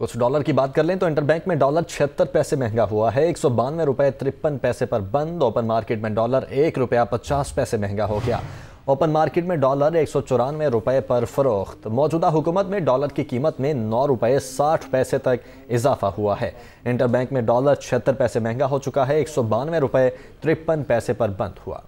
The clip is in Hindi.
कुछ तो डॉलर की बात कर लें तो इंटरबैंक में डॉलर छिहत्तर पैसे महंगा हुआ है एक सौ बानवे रुपये तिरपन पैसे पर बंद ओपन मार्केट में डॉलर एक रुपया पचास पैसे महंगा हो गया ओपन मार्केट में डॉलर एक सौ चौरानवे रुपये पर फरोख्त मौजूदा हुकूमत में डॉलर की कीमत में नौ रुपये साठ पैसे तक इजाफा हुआ है इंटरबैंक में डॉलर छिहत्तर पैसे महंगा हो चुका है एक सौ बानवे रुपये तिरपन पैसे पर बंद हुआ